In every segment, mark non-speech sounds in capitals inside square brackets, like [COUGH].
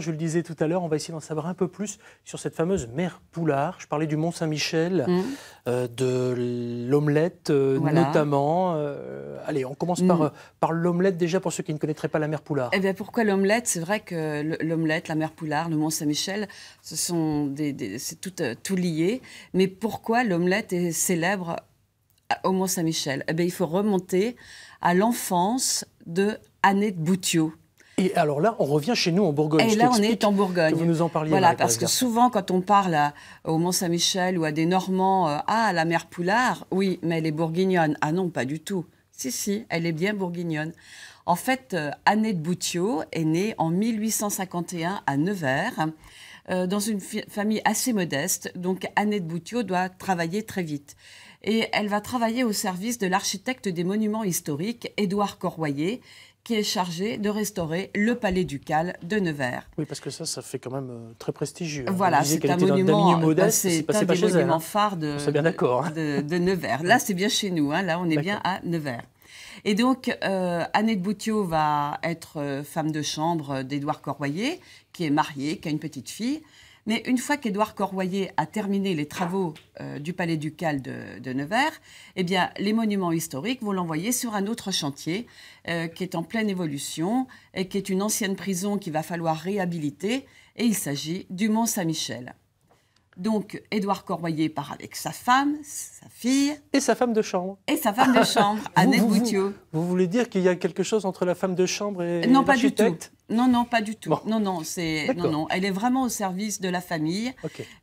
je le disais tout à l'heure, on va essayer d'en savoir un peu plus sur cette fameuse mère Poulard. Je parlais du Mont Saint-Michel, mm. euh, de l'omelette euh, notamment. Euh, allez, on commence mm. par, l'omelette déjà pour ceux qui ne connaîtraient pas la mère Poulard. Eh bien, pourquoi l'omelette C'est vrai que l'omelette, la mère Poulard, le Mont Saint-Michel, ce sont c'est tout, tout lié. Mais pourquoi l'omelette est célèbre au Mont Saint-Michel Eh bien, il faut remonter à l'enfance de Annette Boutiot. Et alors là, on revient chez nous en Bourgogne. Et là, on est en Bourgogne. vous nous en parliez. Voilà, parce que souvent, quand on parle au Mont-Saint-Michel ou à des Normands, euh, ah, la mère Poulard, oui, mais elle est bourguignonne. Ah non, pas du tout. Si, si, elle est bien bourguignonne. En fait, euh, Annette Boutiot est née en 1851 à Nevers, euh, dans une famille assez modeste. Donc, Annette Boutiot doit travailler très vite et elle va travailler au service de l'architecte des monuments historiques, Édouard Corroyer, qui est chargé de restaurer le palais ducal de Nevers. Oui, parce que ça, ça fait quand même euh, très prestigieux. Hein. Voilà, c'est un monument, modeste, euh, c'est un hein. hein. de, Nevers. Là, c'est bien chez nous, là, on est bien à Nevers. Et donc, euh, Annette Boutiot va être femme de chambre d'Édouard Corroyer, qui est marié, qui a une petite fille. Mais une fois qu'Édouard Corroyer a terminé les travaux euh, du palais ducal de, Nevers, eh bien, les monuments historiques vont l'envoyer sur un autre chantier euh, qui est en pleine évolution et qui est une ancienne prison qu'il va falloir réhabiliter. Et il s'agit du Mont-Saint-Michel. Donc, Édouard Corroyer part avec sa femme, sa fille. Et sa femme de chambre. Et sa femme de chambre, [LAUGHS] Annette vous, vous, Boutiot. Vous, voulez dire qu'il y a quelque chose entre la femme de chambre et Non, pas du tout. Non, non, pas du tout. Non, non, c'est non, non. Elle est vraiment au service de la famille,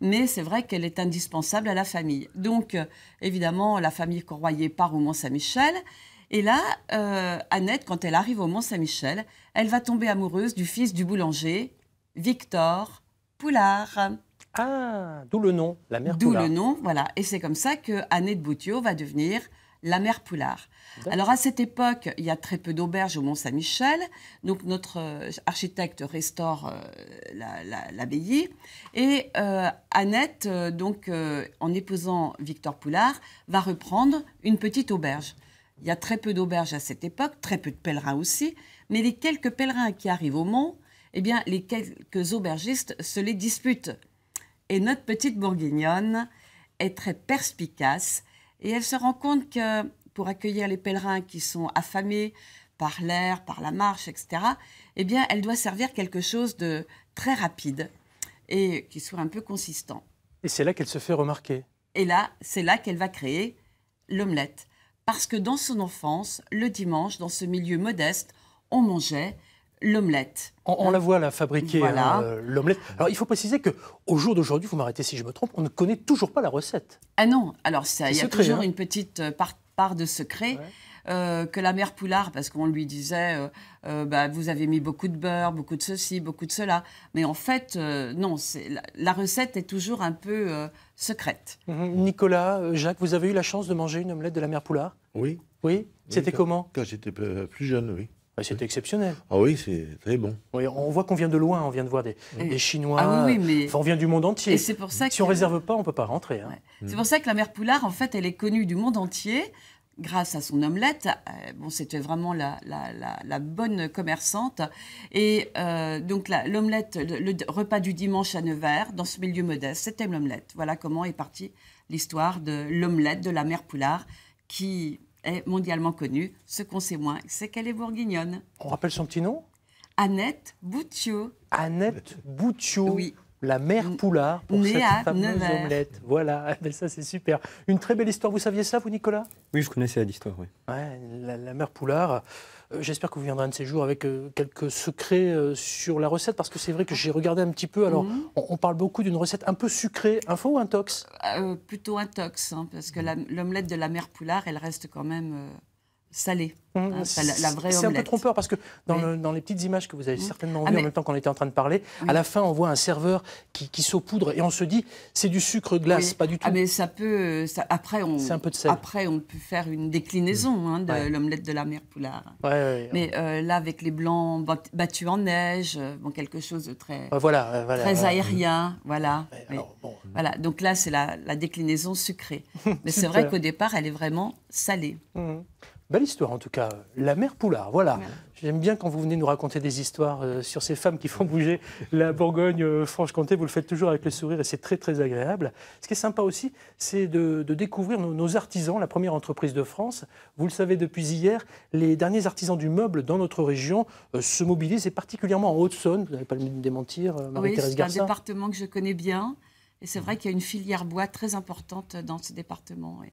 mais c'est vrai qu'elle est indispensable à la famille. Donc, euh, évidemment, la famille Corroyer part au Mont-Saint-Michel. Et là, euh, Annette, quand elle arrive au Mont-Saint-Michel, elle va tomber amoureuse du fils du boulanger, Victor Poulard. Ah, d'où le nom, la mère D'où le nom, voilà. Et c'est comme ça que Annette Boutiot va devenir la mère Poulard. Alors à cette époque, il y a très peu d'auberges au Mont-Saint-Michel, donc notre euh, architecte restaure euh, l'abbaye et euh, Annette, donc en épousant Victor Poulard, va reprendre une petite auberge. Il y a très peu d'auberges à cette époque, très peu de pèlerins aussi, mais les quelques pèlerins qui arrivent au Mont, eh bien les quelques aubergistes se les disputent. Et notre petite bourguignonne est très perspicace et elle se rend compte que pour accueillir les pèlerins qui sont affamés par l'air, par la marche, etc., eh bien, elle doit servir quelque chose de très rapide et qui soit un peu consistant. Et c'est là qu'elle se fait remarquer. Et là, c'est là qu'elle va créer l'omelette. Parce que dans son enfance, le dimanche, dans ce milieu modeste, on mangeait l'omelette. On, la voit la fabriquer hein, euh, l'omelette. Alors il faut préciser que au jour d'aujourd'hui, vous m'arrêtez si je me trompe, on ne connaît toujours pas la recette. Ah non, alors il y a toujours hein. une petite euh, part, de secret. Euh, que la mère Poulard, parce qu'on lui disait, bah, vous avez mis beaucoup de beurre, beaucoup de ceci, beaucoup de cela. Mais en fait, non, la, recette est toujours un peu secrète. Mhm. Nicolas, Jacques, vous avez eu la chance de manger une omelette de la mère Poulard Oui. Oui C'était comment Quand j'étais plus jeune, oui. Bah, c'est exceptionnel. Ah oui, c'est bon. on voit qu'on vient de loin, on vient de voir des, eh. Chinois, ah on vient du monde entier. c'est pour ça que... Si on ne réserve pas, on ne peut pas rentrer. Hein. Mm. C'est pour ça que la mère Poulard, en fait, elle est connue du monde entier grâce à son omelette. Euh, bon, c'était vraiment la, bonne commerçante. Et euh, donc, l'omelette, le, repas du dimanche à Nevers, dans ce milieu modeste, c'était l'omelette. Voilà comment est partie l'histoire de l'omelette de la mère Poulard qui mondialement connue. Ce qu'on sait moins, c'est qu'elle est bourguignonne. On rappelle son petit nom Annette Boutiot. Annette Boutiot. Oui. La mère Poulard pour cette fameuse omelette. Voilà, [LAUGHS] ben ça c'est super. Une très belle histoire. Vous saviez ça, vous, Nicolas Oui, je connaissais l'histoire, oui. la, la mère Poulard. Euh, j'espère que vous viendrez un de ces jours avec euh, quelques secrets euh, sur la recette, parce que c'est vrai que j'ai regardé un petit peu. Alors, mhm. on, parle beaucoup d'une recette un peu sucrée, un faux ou un tox Plutôt un tox, hein, parce que l'omelette de la mère Poulard, elle reste quand même salé. Hum, hein, c'est un peu trompeur parce que dans, les petites images que vous avez hum. certainement ah, vues en même temps qu'on était en train de parler, à la fin on voit un serveur qui, saupoudre et on se dit c'est du sucre glace, pas du tout. Ah, mais ça peut. Euh, après, on, après, on peut faire une déclinaison hum. hein, de l'omelette de la mer Poulard. mais euh, là, avec les blancs battus en neige, euh, bon, quelque chose de très, voilà, très aérien. Voilà. voilà. Donc là, c'est la, déclinaison sucrée. [LAUGHS] mais c'est vrai qu'au départ, elle est vraiment salée. Belle histoire en tout cas, la mère Poulard, voilà. J'aime bien quand vous venez nous raconter des histoires euh, sur ces femmes qui font bouger la Bourgogne-Franche-Comté, euh, vous le faites toujours avec le sourire et c'est très très agréable. Ce qui est sympa aussi, c'est de, découvrir nos, artisans, la première entreprise de France. Vous le savez depuis hier, les derniers artisans du meuble dans notre région euh, se mobilisent et particulièrement en Haute-Saône, vous n'avez pas le de démentir, Marie-Thérèse Oui, c'est un département que je connais bien et c'est mmh. vrai qu'il y a une filière bois très importante dans ce département.